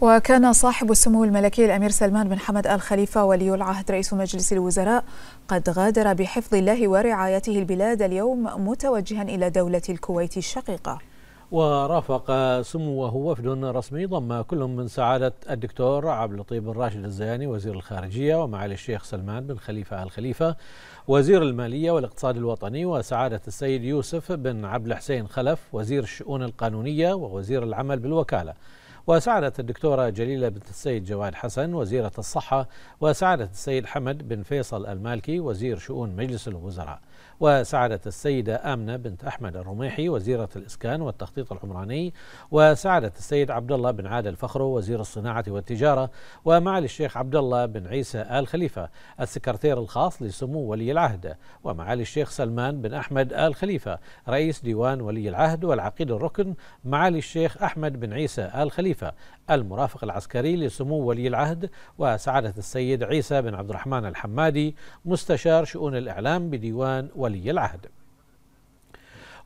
وكان صاحب السمو الملكي الأمير سلمان بن حمد آل خليفة ولي العهد رئيس مجلس الوزراء قد غادر بحفظ الله ورعايته البلاد اليوم متوجها إلى دولة الكويت الشقيقة ورافق سموه وفد رسمي ضم كل من سعادة الدكتور عبد اللطيف بن راشد الزياني وزير الخارجية ومعالي الشيخ سلمان بن خليفة آل خليفة وزير المالية والاقتصاد الوطني وسعادة السيد يوسف بن عبد الحسين خلف وزير الشؤون القانونية ووزير العمل بالوكالة وسعاده الدكتورة جليلة بنت السيد جواد حسن وزيرة الصحة وسعادة السيد حمد بن فيصل المالكي وزير شؤون مجلس الوزراء وسعادة السيدة آمنة بنت أحمد الرميحي وزيرة الإسكان والتخطيط العمراني وسعادة السيد عبد الله بن عادل فخرو وزير الصناعة والتجارة ومعالي الشيخ عبد الله بن عيسى آل خليفة السكرتير الخاص لسمو ولي العهد ومعالي الشيخ سلمان بن أحمد آل خليفة رئيس ديوان ولي العهد والعقيد الركن معالي الشيخ أحمد بن عيسى آل خليفة الخليفة المرافق العسكري لسمو ولي العهد وسعادة السيد عيسى بن عبد الرحمن الحمادي مستشار شؤون الإعلام بديوان ولي العهد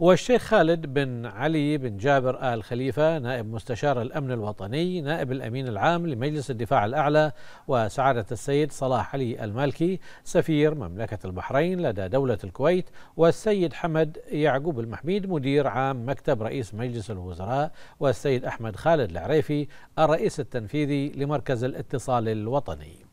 والشيخ خالد بن علي بن جابر آل خليفة نائب مستشار الأمن الوطني نائب الأمين العام لمجلس الدفاع الأعلى وسعادة السيد صلاح علي المالكي سفير مملكة البحرين لدى دولة الكويت والسيد حمد يعقوب المحميد مدير عام مكتب رئيس مجلس الوزراء والسيد أحمد خالد العريفي الرئيس التنفيذي لمركز الاتصال الوطني